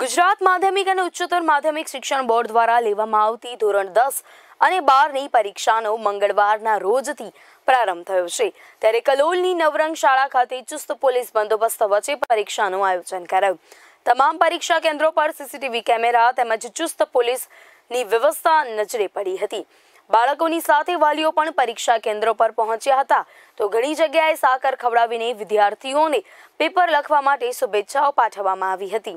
ગુજરાત માધ્યમિક અને ઉચ્ચતર માધ્યમિક શિક્ષણ બોર્ડ દ્વારા લેવામાં આવતી ધોરણ દસ અને બારની પરીક્ષાનો મંગળવારના રોજથી પ્રારંભ થયો છે ત્યારે કલોલની નવરંગ શાળા ખાતે ચુસ્ત પોલીસ બંદોબસ્ત વચ્ચે પરીક્ષાનું આયોજન કરાયું તમામ પરીક્ષા કેન્દ્રો પર સીસીટીવી કેમેરા તેમજ ચુસ્ત પોલીસની વ્યવસ્થા નજરે પડી હતી બાળકોની સાથે વાલીઓ પણ પરીક્ષા કેન્દ્રો પર પહોંચ્યા હતા તો ઘણી જગ્યાએ સાકર ખવડાવીને વિદ્યાર્થીઓને પેપર લખવા માટે શુભેચ્છાઓ પાઠવવામાં આવી હતી